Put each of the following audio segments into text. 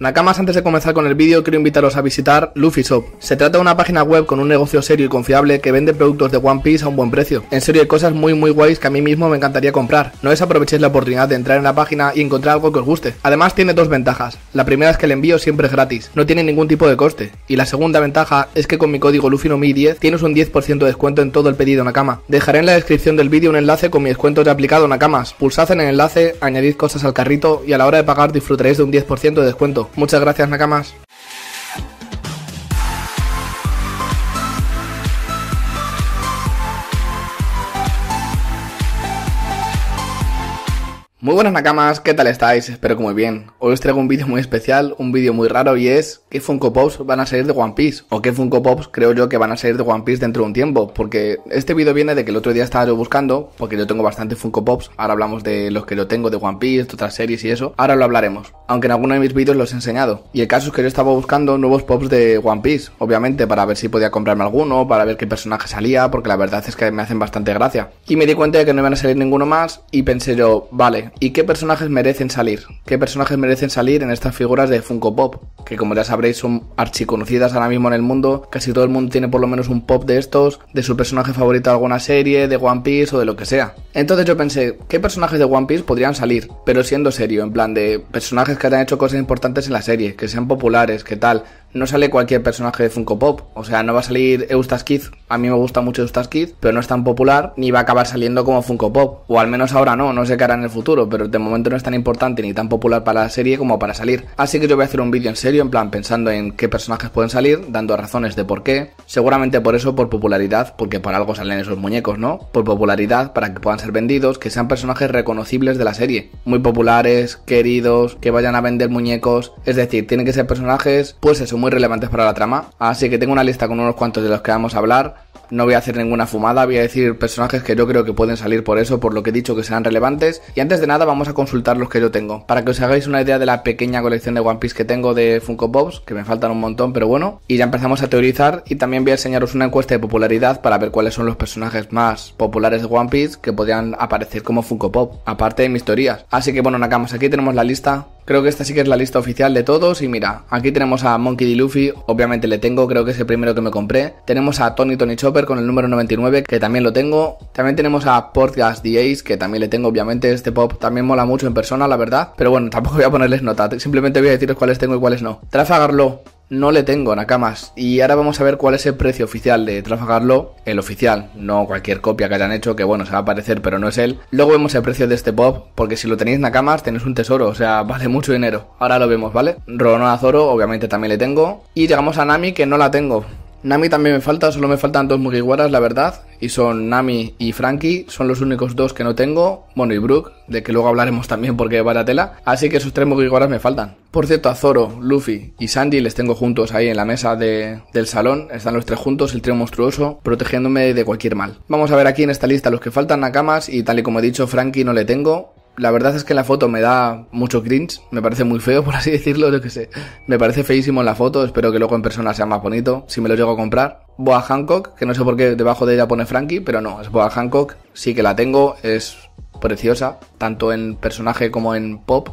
Nakamas, antes de comenzar con el vídeo, quiero invitaros a visitar Luffy Shop. Se trata de una página web con un negocio serio y confiable que vende productos de One Piece a un buen precio. En serio, hay cosas muy muy guays que a mí mismo me encantaría comprar. No desaprovechéis la oportunidad de entrar en la página y encontrar algo que os guste. Además, tiene dos ventajas. La primera es que el envío siempre es gratis, no tiene ningún tipo de coste. Y la segunda ventaja es que con mi código LuffyNomi10 tienes un 10% de descuento en todo el pedido Nakama. Dejaré en la descripción del vídeo un enlace con mi descuento ya aplicado Nakamas. Pulsad en el enlace, añadid cosas al carrito y a la hora de pagar disfrutaréis de un 10% de descuento. Muchas gracias, Nakamas. Muy buenas nakamas, ¿qué tal estáis? Espero que muy bien. Hoy os traigo un vídeo muy especial, un vídeo muy raro y es ¿Qué Funko Pops van a salir de One Piece? O ¿Qué Funko Pops creo yo que van a salir de One Piece dentro de un tiempo? Porque este vídeo viene de que el otro día estaba yo buscando, porque yo tengo bastante Funko Pops, ahora hablamos de los que lo tengo de One Piece, de otras series y eso, ahora lo hablaremos, aunque en alguno de mis vídeos los he enseñado. Y el caso es que yo estaba buscando nuevos Pops de One Piece, obviamente para ver si podía comprarme alguno, para ver qué personaje salía, porque la verdad es que me hacen bastante gracia. Y me di cuenta de que no iban a salir ninguno más y pensé yo, vale, ¿Y qué personajes merecen salir? ¿Qué personajes merecen salir en estas figuras de Funko Pop? Que como ya sabréis son archiconocidas ahora mismo en el mundo. Casi todo el mundo tiene por lo menos un pop de estos, de su personaje favorito de alguna serie, de One Piece o de lo que sea. Entonces yo pensé, ¿qué personajes de One Piece podrían salir? Pero siendo serio, en plan de personajes que hayan hecho cosas importantes en la serie, que sean populares, que tal no sale cualquier personaje de Funko Pop. O sea, no va a salir Eustace Kid. A mí me gusta mucho Eustace Kid, pero no es tan popular ni va a acabar saliendo como Funko Pop. O al menos ahora no, no sé qué hará en el futuro, pero de momento no es tan importante ni tan popular para la serie como para salir. Así que yo voy a hacer un vídeo en serio, en plan pensando en qué personajes pueden salir, dando razones de por qué. Seguramente por eso, por popularidad, porque por algo salen esos muñecos, ¿no? Por popularidad, para que puedan ser vendidos, que sean personajes reconocibles de la serie. Muy populares, queridos, que vayan a vender muñecos. Es decir, tienen que ser personajes, pues eso, muy relevantes para la trama, así que tengo una lista con unos cuantos de los que vamos a hablar. No voy a hacer ninguna fumada, voy a decir personajes que yo creo que pueden salir por eso, por lo que he dicho que serán relevantes. Y antes de nada vamos a consultar los que yo tengo, para que os hagáis una idea de la pequeña colección de One Piece que tengo de Funko Pops, que me faltan un montón, pero bueno. Y ya empezamos a teorizar y también voy a enseñaros una encuesta de popularidad para ver cuáles son los personajes más populares de One Piece que podrían aparecer como Funko Pop, aparte de mis teorías. Así que bueno, Nakamas, aquí tenemos la lista Creo que esta sí que es la lista oficial de todos y mira, aquí tenemos a Monkey D. Luffy, obviamente le tengo, creo que es el primero que me compré. Tenemos a Tony Tony Chopper con el número 99, que también lo tengo. También tenemos a Portgas D. Ace, que también le tengo, obviamente este pop también mola mucho en persona, la verdad. Pero bueno, tampoco voy a ponerles nota, simplemente voy a deciros cuáles tengo y cuáles no. Trafagarlo no le tengo, Nakamas. Y ahora vamos a ver cuál es el precio oficial de trafagarlo, el oficial, no cualquier copia que hayan hecho, que bueno, se va a aparecer, pero no es él. Luego vemos el precio de este pop, porque si lo tenéis Nakamas, tenéis un tesoro, o sea, vale mucho dinero. Ahora lo vemos, ¿vale? Ronaldo azoro obviamente también le tengo. Y llegamos a Nami, que no la tengo. Nami también me falta, solo me faltan dos Mugiwaras, la verdad, y son Nami y Frankie, son los únicos dos que no tengo, bueno, y Brook, de que luego hablaremos también porque va la tela, así que esos tres Mugiwaras me faltan. Por cierto, a Zoro, Luffy y Sandy les tengo juntos ahí en la mesa del salón, están los tres juntos, el trío monstruoso, protegiéndome de cualquier mal. Vamos a ver aquí en esta lista los que faltan Nakamas, y tal y como he dicho, Frankie no le tengo, la verdad es que la foto me da mucho cringe, me parece muy feo, por así decirlo, lo que sé. Me parece feísimo en la foto, espero que luego en persona sea más bonito, si me lo llego a comprar. Boa Hancock, que no sé por qué debajo de ella pone Frankie, pero no, es Boa Hancock, sí que la tengo, es preciosa, tanto en personaje como en pop,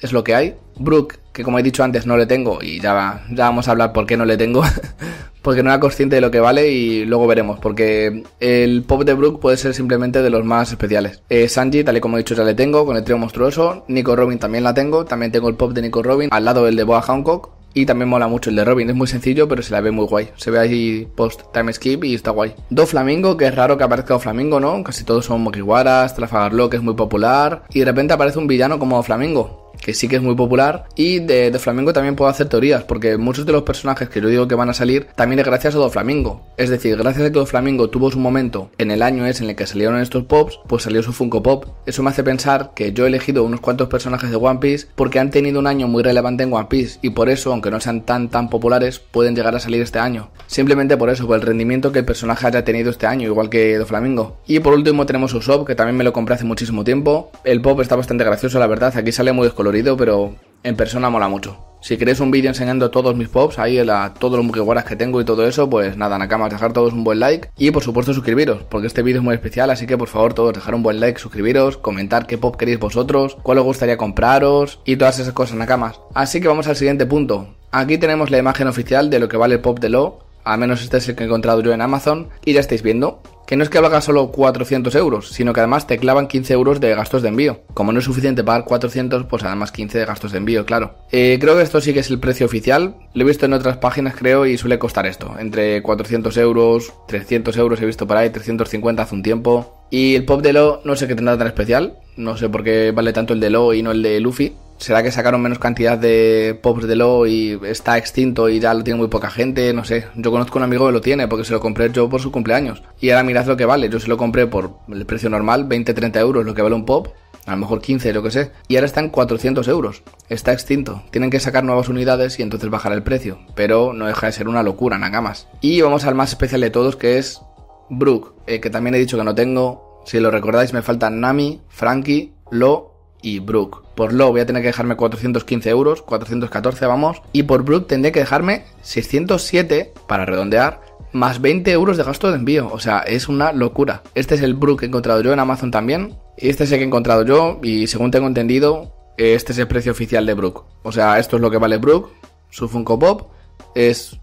es lo que hay. Brooke que como he dicho antes no le tengo y ya, ya vamos a hablar por qué no le tengo, porque no era consciente de lo que vale y luego veremos, porque el pop de Brook puede ser simplemente de los más especiales. Eh, Sanji, tal y como he dicho, ya le tengo, con el trío monstruoso, Nico Robin también la tengo, también tengo el pop de Nico Robin, al lado del de Boa Hancock, y también mola mucho el de Robin, es muy sencillo, pero se la ve muy guay. Se ve ahí post time skip y está guay. Do Flamingo, que es raro que aparezca Do Flamingo, ¿no? Casi todos son Mokiwaras, Trafalgar Law, que es muy popular. Y de repente aparece un villano como Flamingo que sí que es muy popular. Y de, de, también puedo hacer teorías, porque muchos de los personajes que yo digo que van a salir también es gracias a Do Flamingo. Es decir, gracias a que Do Flamingo tuvo su momento en el año es en el que salieron estos pops, pues salió su Funko Pop. Eso me hace pensar que yo he elegido unos cuantos personajes de One Piece porque han tenido un año muy relevante en One Piece y por eso, aunque no sean tan tan populares, pueden llegar a salir este año. Simplemente por eso, por el rendimiento que el personaje haya tenido este año, igual que Do Flamingo. Y por último tenemos Usopp, que también me lo compré hace muchísimo tiempo. El pop está bastante gracioso, la verdad, aquí sale muy descolorido pero en persona mola mucho. Si queréis un vídeo enseñando todos mis pops, ahí todos los mugiwaras que tengo y todo eso, pues nada, Nakamas, dejar todos un buen like y por supuesto suscribiros, porque este vídeo es muy especial, así que por favor todos dejar un buen like, suscribiros, comentar qué pop queréis vosotros, cuál os gustaría compraros y todas esas cosas Nakamas. Así que vamos al siguiente punto. Aquí tenemos la imagen oficial de lo que vale el pop de Lo, al menos este es el que he encontrado yo en Amazon y ya estáis viendo, que no es que valga solo 400 euros, sino que además te clavan 15 euros de gastos de envío. Como no es suficiente pagar 400, pues además 15 de gastos de envío, claro. Eh, creo que esto sí que es el precio oficial, lo he visto en otras páginas creo y suele costar esto, entre 400 euros, 300 euros he visto por ahí, 350 hace un tiempo. Y el pop de Lo no sé qué tendrá tan especial, no sé por qué vale tanto el de Lo y no el de Luffy. ¿Será que sacaron menos cantidad de pops de Lo y está extinto y ya lo tiene muy poca gente? No sé. Yo conozco a un amigo que lo tiene porque se lo compré yo por su cumpleaños. Y ahora mira lo que vale. Yo se lo compré por el precio normal, 20-30 euros, lo que vale un pop. A lo mejor 15, lo que sé. Y ahora en 400 euros. Está extinto. Tienen que sacar nuevas unidades y entonces bajará el precio. Pero no deja de ser una locura, Nakamas. Y vamos al más especial de todos, que es Brook, eh, que también he dicho que no tengo. Si lo recordáis, me faltan Nami, Frankie, Lo y Brook. Por Lo voy a tener que dejarme 415 euros, 414 vamos. Y por Brook tendré que dejarme 607 para redondear más 20 euros de gasto de envío. O sea, es una locura. Este es el Brook que he encontrado yo en Amazon también. Y este es el que he encontrado yo. Y según tengo entendido, este es el precio oficial de Brook. O sea, esto es lo que vale Brook. Su Funko Pop. Es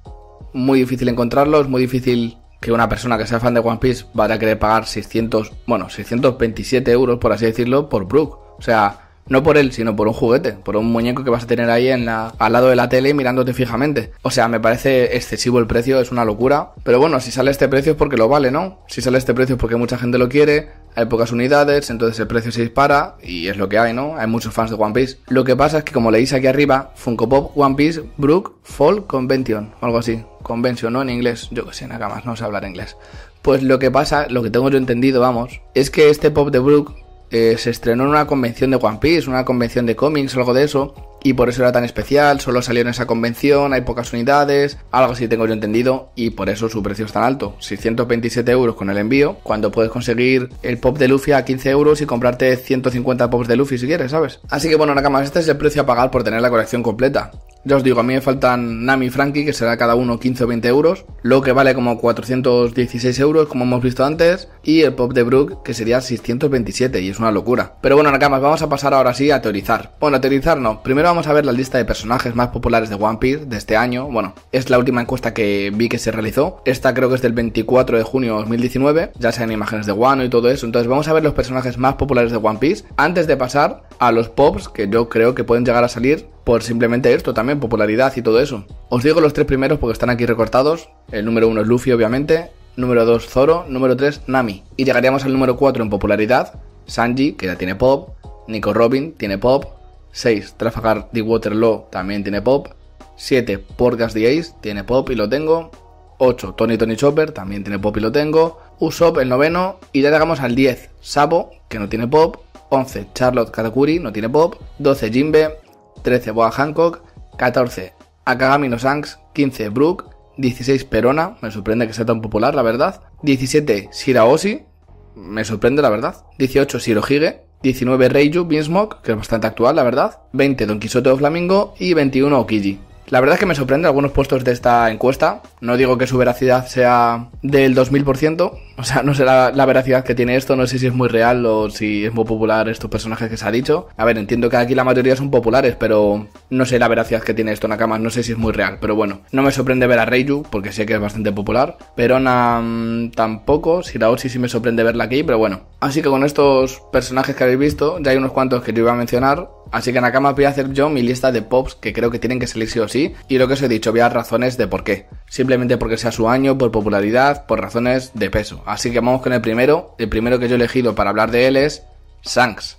muy difícil encontrarlo. Es muy difícil que una persona que sea fan de One Piece vaya a querer pagar 600, bueno, 627 euros, por así decirlo, por Brook. O sea, no por él, sino por un juguete, por un muñeco que vas a tener ahí en la, al lado de la tele mirándote fijamente. O sea, me parece excesivo el precio, es una locura. Pero bueno, si sale este precio es porque lo vale, ¿no? Si sale este precio es porque mucha gente lo quiere, hay pocas unidades, entonces el precio se dispara y es lo que hay, ¿no? Hay muchos fans de One Piece. Lo que pasa es que, como leéis aquí arriba, Funko Pop One Piece Brook Fall Convention, o algo así. Convention, ¿no? En inglés, yo que sé, nada más, no sé hablar inglés. Pues lo que pasa, lo que tengo yo entendido, vamos, es que este pop de Brook eh, se estrenó en una convención de One Piece, una convención de comics, algo de eso, y por eso era tan especial, solo salió en esa convención, hay pocas unidades, algo así tengo yo entendido y por eso su precio es tan alto, 627 euros con el envío, cuando puedes conseguir el pop de Luffy a 15 euros y comprarte 150 pops de Luffy si quieres, ¿sabes? Así que bueno, Nakamas, este es el precio a pagar por tener la colección completa. Ya os digo, a mí me faltan Nami y Frankie, que será cada uno 15 o 20 euros, lo que vale como 416 euros, como hemos visto antes, y el pop de Brook, que sería 627, y es una locura. Pero bueno, Nakamas, vamos a pasar ahora sí a teorizar. Bueno, a teorizar no, primero vamos vamos a ver la lista de personajes más populares de One Piece de este año. Bueno, es la última encuesta que vi que se realizó. Esta creo que es del 24 de junio de 2019. Ya sean imágenes de Wano y todo eso. Entonces vamos a ver los personajes más populares de One Piece antes de pasar a los pops que yo creo que pueden llegar a salir por simplemente esto también, popularidad y todo eso. Os digo los tres primeros porque están aquí recortados. El número uno es Luffy, obviamente. Número 2, Zoro. Número 3, Nami. Y llegaríamos al número 4 en popularidad. Sanji, que ya tiene pop. Nico Robin tiene pop. 6. Trafagar de Waterloo también tiene pop. 7. Porgas the Ace tiene pop y lo tengo. 8. Tony Tony Chopper también tiene pop y lo tengo. Usopp el noveno. Y ya llegamos al 10. Sabo, que no tiene pop. 11. Charlotte Katakuri no tiene pop. 12. Jimbe. 13. Boa Hancock. 14. Akagami no Shanks. 15. Brook. 16. Perona. Me sorprende que sea tan popular, la verdad. 17. Shiraoshi. Me sorprende, la verdad. 18. Shirohige. 19 Reiju Beansmoke, que es bastante actual, la verdad, 20 Don Quixote o Flamingo y 21 Okiji. La verdad es que me sorprende algunos puestos de esta encuesta. No digo que su veracidad sea del 2000%, o sea, no sé la, veracidad que tiene esto, no sé si es muy real o si es muy popular estos personajes que se ha dicho. A ver, entiendo que aquí la mayoría son populares, pero no sé la veracidad que tiene esto Nakama, no sé si es muy real, pero bueno. No me sorprende ver a Reiju, porque sé que es bastante popular. pero Si tampoco, Shiraoshi sí me sorprende verla aquí, pero bueno. Así que con estos personajes que habéis visto, ya hay unos cuantos que yo iba a mencionar, Así que Nakamas voy a hacer yo mi lista de pops que creo que tienen que salir sí o sí. Y lo que os he dicho, voy a dar razones de por qué. Simplemente porque sea su año, por popularidad, por razones de peso. Así que vamos con el primero. El primero que yo he elegido para hablar de él es Shanks.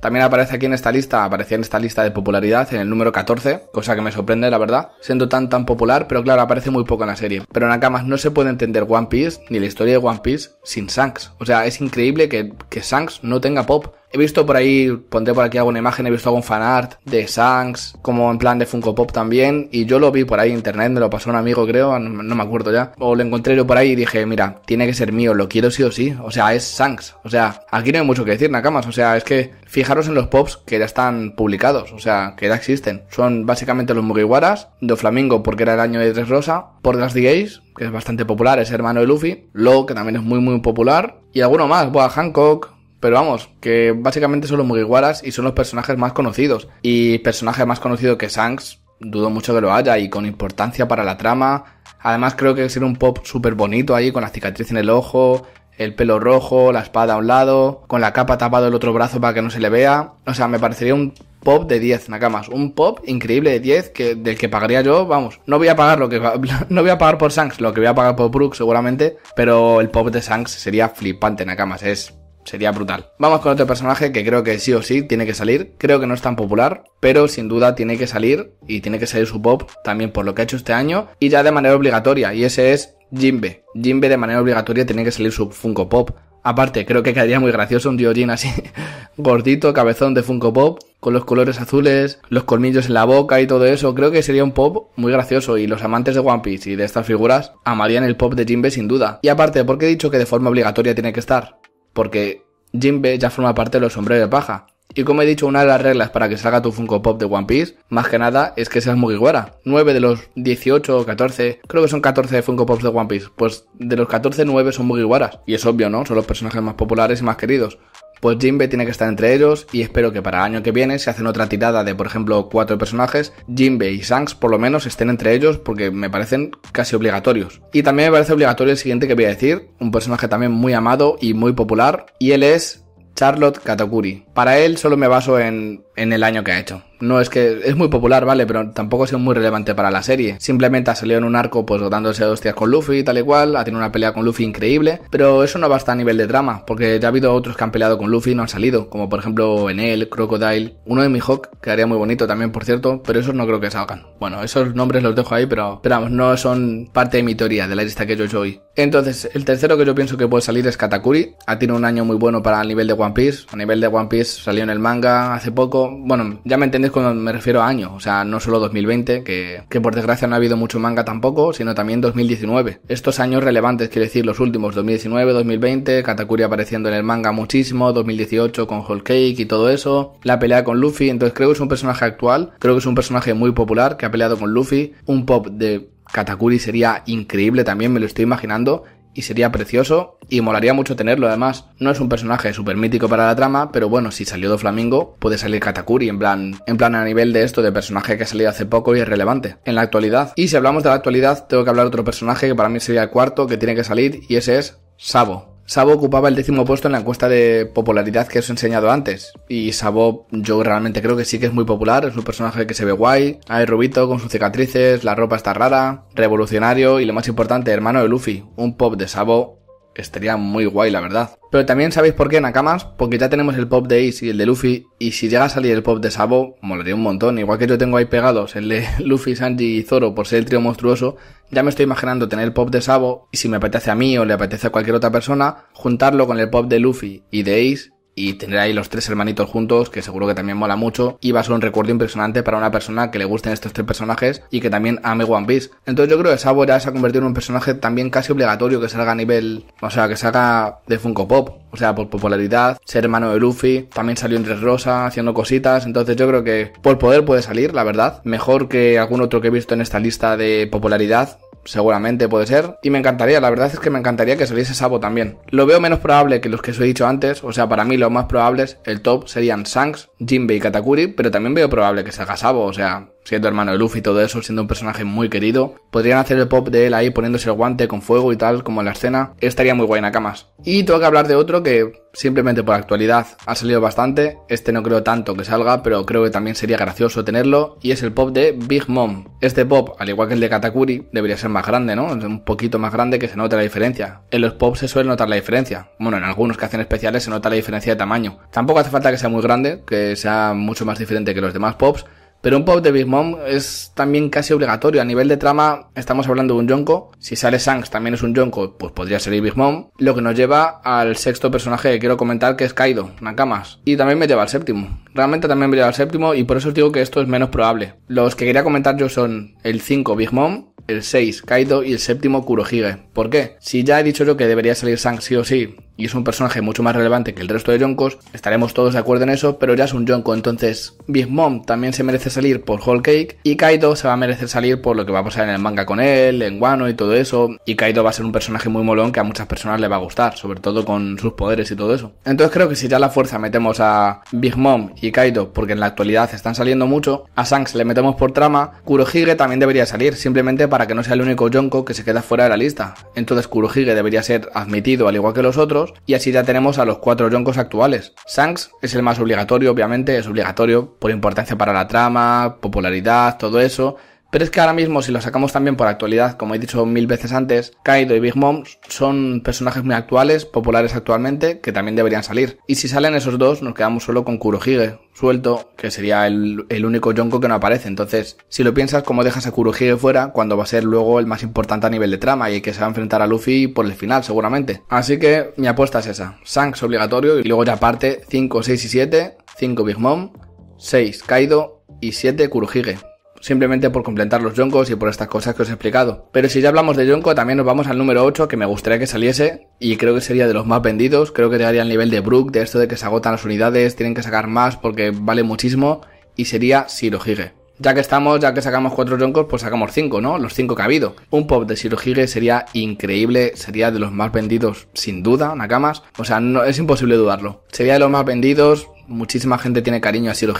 También aparece aquí en esta lista, aparecía en esta lista de popularidad en el número 14, cosa que me sorprende la verdad, siendo tan tan popular, pero claro, aparece muy poco en la serie. Pero Nakamas no se puede entender One Piece ni la historia de One Piece sin Shanks. O sea, es increíble que, que no tenga pop. He visto por ahí, pondré por aquí alguna imagen, he visto algún fanart de Shanks, como en plan de Funko Pop también, y yo lo vi por ahí en internet, me lo pasó un amigo creo, no, me acuerdo ya, o lo encontré yo por ahí y dije, mira, tiene que ser mío, lo quiero sí o sí, o sea, es Shanks, o sea, aquí no hay mucho que decir, Nakamas, o sea, es que fijaros en los pops que ya están publicados, o sea, que ya existen, son básicamente los Mugiwaras, Flamingo, porque era el año de Tres Rosa, por las Gays, que es bastante popular, es hermano de Luffy, lo que también es muy muy popular, y alguno más, Boa Hancock, pero vamos, que básicamente son los Mugiwaras y son los personajes más conocidos. Y personaje más conocido que Shanks, dudo mucho que lo haya, y con importancia para la trama. Además, creo que sería un pop súper bonito ahí, con la cicatriz en el ojo, el pelo rojo, la espada a un lado, con la capa tapado el otro brazo para que no se le vea. O sea, me parecería un pop de 10, Nakamas. Un pop increíble de 10 que, del que pagaría yo, vamos. No voy a pagar lo que no voy a pagar por Shanks, lo que voy a pagar por Brook seguramente, pero el pop de Shanks sería flipante, Nakamas. Es sería brutal. Vamos con otro personaje que creo que sí o sí tiene que salir. Creo que no es tan popular, pero sin duda tiene que salir y tiene que salir su pop también por lo que ha hecho este año y ya de manera obligatoria. Y ese es Jimbe. Jimbe de manera obligatoria tiene que salir su Funko Pop. Aparte, creo que quedaría muy gracioso un tío así, gordito, cabezón de Funko Pop, con los colores azules, los colmillos en la boca y todo eso. Creo que sería un pop muy gracioso y los amantes de One Piece y de estas figuras amarían el pop de Jimbe sin duda. Y aparte, ¿por qué he dicho que de forma obligatoria tiene que estar? porque Jinbe ya forma parte de los sombreros de paja. Y como he dicho, una de las reglas para que salga tu Funko Pop de One Piece, más que nada, es que seas Mugiwara. 9 de los 18 o 14, creo que son 14 Funko Pops de One Piece. Pues de los 14, 9 son Mugiwaras. Y es obvio, ¿no? Son los personajes más populares y más queridos pues Jinbe tiene que estar entre ellos y espero que para el año que viene, si hacen otra tirada de por ejemplo cuatro personajes, Jinbe y Shanks por lo menos estén entre ellos porque me parecen casi obligatorios. Y también me parece obligatorio el siguiente que voy a decir, un personaje también muy amado y muy popular, y él es Charlotte Katakuri. Para él solo me baso en, en el año que ha hecho no es que es muy popular, vale, pero tampoco ha sido muy relevante para la serie. Simplemente ha salido en un arco, pues dándose hostias con Luffy, tal y cual, ha tenido una pelea con Luffy increíble, pero eso no basta a nivel de drama, porque ya ha habido otros que han peleado con Luffy y no han salido, como por ejemplo Enel, Crocodile, uno de Mihawk, haría muy bonito también, por cierto, pero esos no creo que salgan. Bueno, esos nombres los dejo ahí, pero, esperamos no son parte de mi teoría, de la lista que yo soy Entonces, el tercero que yo pienso que puede salir es Katakuri, ha tenido un año muy bueno para el nivel de One Piece, a nivel de One Piece salió en el manga hace poco, bueno, ya me entendéis cuando me refiero a años, o sea, no solo 2020, que, que por desgracia no ha habido mucho manga tampoco, sino también 2019. Estos años relevantes, quiero decir, los últimos, 2019, 2020, Katakuri apareciendo en el manga muchísimo, 2018 con Whole Cake y todo eso, la pelea con Luffy, entonces creo que es un personaje actual, creo que es un personaje muy popular que ha peleado con Luffy, un pop de Katakuri sería increíble también, me lo estoy imaginando y sería precioso y molaría mucho tenerlo además. No es un personaje súper mítico para la trama, pero bueno, si salió Do Flamingo, puede salir Katakuri en plan, en plan a nivel de esto de personaje que ha salido hace poco y es relevante en la actualidad. Y si hablamos de la actualidad, tengo que hablar de otro personaje que para mí sería el cuarto que tiene que salir y ese es Sabo. Sabo ocupaba el décimo puesto en la encuesta de popularidad que os he enseñado antes. Y Sabo, yo realmente creo que sí que es muy popular, es un personaje que se ve guay, hay rubito con sus cicatrices, la ropa está rara, revolucionario y lo más importante, hermano de Luffy, un pop de Sabo estaría muy guay, la verdad. Pero también sabéis por qué, Nakamas, porque ya tenemos el pop de Ace y el de Luffy, y si llega a salir el pop de Sabo, molaría un montón, igual que yo tengo ahí pegados el de Luffy, Sanji y Zoro por ser el trío monstruoso, ya me estoy imaginando tener el pop de Sabo, y si me apetece a mí o le apetece a cualquier otra persona, juntarlo con el pop de Luffy y de Ace, y tener ahí los tres hermanitos juntos, que seguro que también mola mucho, y va a ser un recuerdo impresionante para una persona que le gusten estos tres personajes y que también ame One Piece. Entonces yo creo que Sabo ya se ha convertido en un personaje también casi obligatorio que salga a nivel, o sea, que salga de Funko Pop, o sea, por popularidad, ser hermano de Luffy, también salió en Tres Rosa haciendo cositas, entonces yo creo que por poder puede salir, la verdad, mejor que algún otro que he visto en esta lista de popularidad, seguramente puede ser. Y me encantaría, la verdad es que me encantaría que saliese Sabo también. Lo veo menos probable que los que os he dicho antes, o sea, para mí lo más probables, el top serían Shanks, Jinbei y Katakuri, pero también veo probable que salga Sabo, o sea, siendo hermano de Luffy y todo eso, siendo un personaje muy querido. Podrían hacer el pop de él ahí poniéndose el guante con fuego y tal, como en la escena. Estaría muy guay Nakamas. Y tengo que hablar de otro que, simplemente por actualidad, ha salido bastante. Este no creo tanto que salga, pero creo que también sería gracioso tenerlo. Y es el pop de Big Mom. Este pop, al igual que el de Katakuri, debería ser más grande, ¿no? Un poquito más grande que se note la diferencia. En los pops se suele notar la diferencia. Bueno, en algunos que hacen especiales se nota la diferencia de tamaño. Tampoco hace falta que sea muy grande, que sea mucho más diferente que los demás pops pero un pop de Big Mom es también casi obligatorio. A nivel de trama, estamos hablando de un Yonko. Si sale Shanks también es un Yonko, pues podría salir Big Mom. Lo que nos lleva al sexto personaje que quiero comentar, que es Kaido, Nakamas. Y también me lleva al séptimo. Realmente también me lleva al séptimo, y por eso os digo que esto es menos probable. Los que quería comentar yo son el 5 Big Mom, el 6 Kaido y el séptimo Kurohige. ¿Por qué? Si ya he dicho yo que debería salir Shanks sí o sí, y es un personaje mucho más relevante que el resto de Yonkos, estaremos todos de acuerdo en eso, pero ya es un Yonko, entonces Big Mom también se merece salir por Whole Cake y Kaido se va a merecer salir por lo que va a pasar en el manga con él, en Wano y todo eso, y Kaido va a ser un personaje muy molón que a muchas personas le va a gustar, sobre todo con sus poderes y todo eso. Entonces creo que si ya la fuerza metemos a Big Mom y Kaido, porque en la actualidad están saliendo mucho, a Shanks le metemos por trama, Kurohige también debería salir, simplemente para que no sea el único Yonko que se queda fuera de la lista. Entonces Kurohige debería ser admitido al igual que los otros, y así ya tenemos a los cuatro roncos actuales. Shanks es el más obligatorio, obviamente, es obligatorio por importancia para la trama, popularidad, todo eso, pero es que ahora mismo, si lo sacamos también por actualidad, como he dicho mil veces antes, Kaido y Big Mom son personajes muy actuales, populares actualmente, que también deberían salir. Y si salen esos dos, nos quedamos solo con Kurohige, suelto, que sería el, único Yonko que no aparece. Entonces, si lo piensas, ¿cómo dejas a Kurohige fuera cuando va a ser luego el más importante a nivel de trama y que se va a enfrentar a Luffy por el final, seguramente? Así que mi apuesta es esa. Shanks obligatorio y luego ya parte 5, 6 y 7, 5 Big Mom, 6 Kaido y 7 Kurohige simplemente por completar los yonkos y por estas cosas que os he explicado. Pero si ya hablamos de yonko, también nos vamos al número 8, que me gustaría que saliese, y creo que sería de los más vendidos, creo que llegaría al nivel de Brook, de esto de que se agotan las unidades, tienen que sacar más porque vale muchísimo, y sería Shirohige. Ya que estamos, ya que sacamos cuatro yonkos, pues sacamos cinco, ¿no? Los cinco que ha habido. Un pop de Shirohige sería increíble, sería de los más vendidos, sin duda, Nakamas. O sea, no, es imposible dudarlo. Sería de los más vendidos, muchísima gente tiene cariño a Siro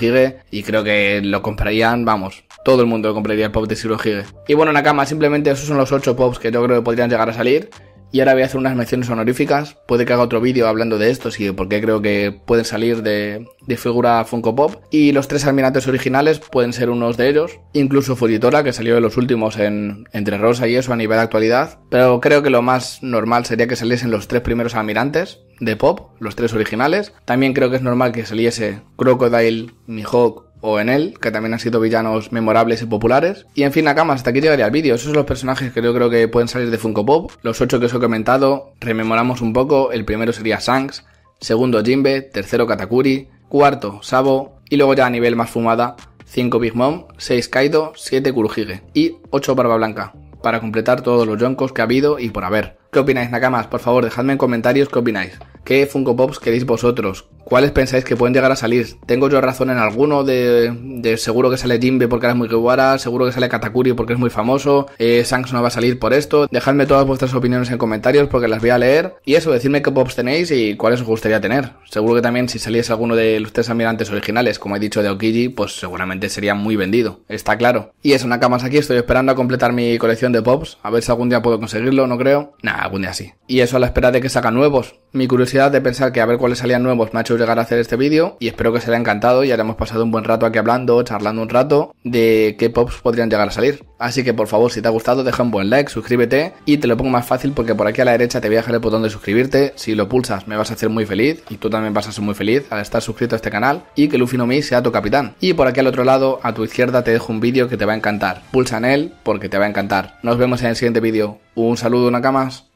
y creo que lo comprarían, vamos, todo el mundo compraría el pop de Siro Y bueno, Nakama, simplemente esos son los 8 pops que yo creo que podrían llegar a salir. Y ahora voy a hacer unas menciones honoríficas. Puede que haga otro vídeo hablando de estos y qué creo que pueden salir de, de figura Funko Pop. Y los tres almirantes originales pueden ser unos de ellos. Incluso Fujitora, que salió de los últimos en Entre Rosa y eso a nivel de actualidad. Pero creo que lo más normal sería que saliesen los tres primeros almirantes de pop, los tres originales. También creo que es normal que saliese Crocodile, Mihawk o Enel, que también han sido villanos memorables y populares. Y en fin, más, hasta aquí llegaría el vídeo. Esos son los personajes que yo creo que pueden salir de Funko Pop. Los ocho que os he comentado, rememoramos un poco. El primero sería Shanks, segundo Jinbe, tercero Katakuri, cuarto Sabo, y luego ya a nivel más fumada, 5 Big Mom, 6 Kaido, siete Kuruhige y ocho Barba Blanca, para completar todos los yonkos que ha habido y por haber. ¿Qué opináis, Nakamas? Por favor, dejadme en comentarios qué opináis. ¿Qué Funko Pops queréis vosotros? ¿Cuáles pensáis que pueden llegar a salir? ¿Tengo yo razón en alguno? De, seguro que sale Jimbe porque era muy guara seguro que sale Katakuri porque es muy famoso, eh, Shanks no va a salir por esto. Dejadme todas vuestras opiniones en comentarios porque las voy a leer. Y eso, decidme qué Pops tenéis y cuáles os gustaría tener. Seguro que también si saliese alguno de los tres almirantes originales, como he dicho de Okiji, pues seguramente sería muy vendido, está claro. Y eso, Nakamas, aquí estoy esperando a completar mi colección de Pops, a ver si algún día puedo conseguirlo, no creo. Nada, algún día así. Y eso a la espera de que sacan nuevos. Mi curiosidad de pensar que a ver cuáles salían nuevos me ha hecho llegar a hacer este vídeo y espero que os haya encantado y hayamos pasado un buen rato aquí hablando, charlando un rato de qué pops podrían llegar a salir. Así que por favor, si te ha gustado, deja un buen like, suscríbete y te lo pongo más fácil porque por aquí a la derecha te voy a dejar el botón de suscribirte. Si lo pulsas me vas a hacer muy feliz y tú también vas a ser muy feliz al estar suscrito a este canal y que Luffy no Mi sea tu capitán. Y por aquí al otro lado, a tu izquierda, te dejo un vídeo que te va a encantar. Pulsa en él porque te va a encantar. Nos vemos en el siguiente vídeo. Un saludo, Nakamas.